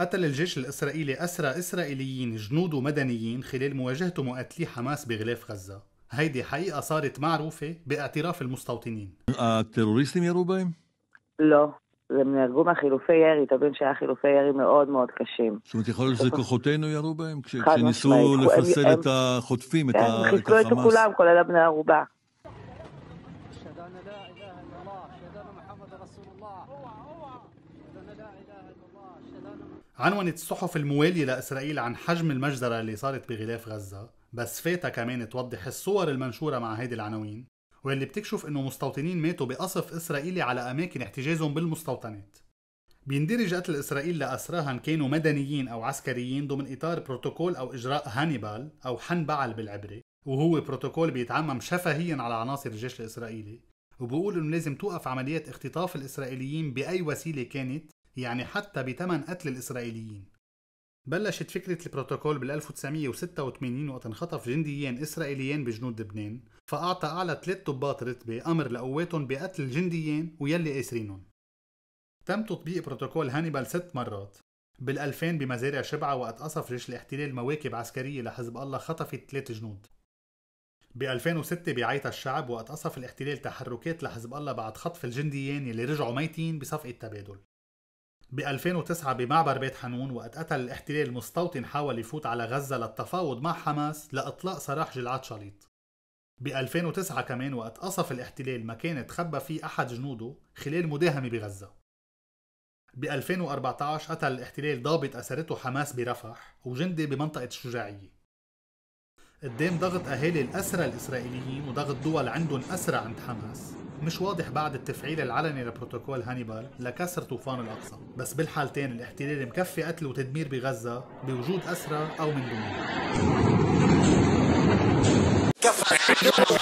قتل الجيش الإسرائيلي أسرى إسرائيليين جنود ومدنيين خلال مواجهته مقاتلي حماس بغلاف غزة هيدي حقيقة صارت معروفة باعتراف المستوطنين التيروريستים ירו בהם? לא. זה נהרגו מהחילופי ירי, תבין שהיה חילופי ירי מאוד מאוד קשים. זאת אומרת, יכול להיות שזה כוחותינו ירו בהם? כשניסו לחסל את החוטפים, את החמאס. הם חיסלו את כולם, כולל הבני ערובה. عنونت الصحف الموالية لإسرائيل عن حجم المجزرة اللي صارت بغلاف غزة بس فاتها كمان توضح الصور المنشورة مع هيدي العناوين واللي بتكشف انه مستوطنين ماتوا بقصف اسرائيلي على اماكن احتجازهم بالمستوطنات بيندرج قتل اسرائيل لاسراها كانوا مدنيين او عسكريين ضمن اطار بروتوكول او اجراء هانيبال او حنبعل بالعبري وهو بروتوكول بيتعمم شفهيا على عناصر الجيش الاسرائيلي وبقول انه لازم توقف عمليات اختطاف الاسرائيليين باي وسيله كانت يعني حتى بتمن قتل الإسرائيليين بلشت فكرة البروتوكول بال 1986 وقت انخطف جنديين إسرائيليين بجنود لبنان فأعطى أعلى ثلاث ضباط رتبة أمر لقواتهم بقتل الجنديين ويلي قاسرينهم تم تطبيق بروتوكول هانيبال ست مرات بال 2000 بمزارع شبعة وقت قصف جيش الاحتلال مواكب عسكرية لحزب الله خطفت ثلاث جنود ب 2006 بعيط الشعب وقت قصف الاحتلال تحركات لحزب الله بعد خطف الجنديين يلي رجعوا ميتين بصفقة تبادل ب 2009 بمعبر بيت حنون وقت قتل الاحتلال مستوطن حاول يفوت على غزة للتفاوض مع حماس لإطلاق سراح جلعاد شليط ب 2009 كمان وقت قصف الاحتلال مكان تخبى فيه أحد جنوده خلال مداهمة بغزة ب 2014 قتل الاحتلال ضابط أسرته حماس برفح وجندي بمنطقة الشجاعية قدام ضغط أهالي الأسرى الإسرائيليين وضغط دول عندهم أسرى عند حماس مش واضح بعد التفعيل العلني لبروتوكول هانيبال لكسر طوفان الأقصى بس بالحالتين الاحتلال مكفي قتل وتدمير بغزة بوجود أسرى أو من دونه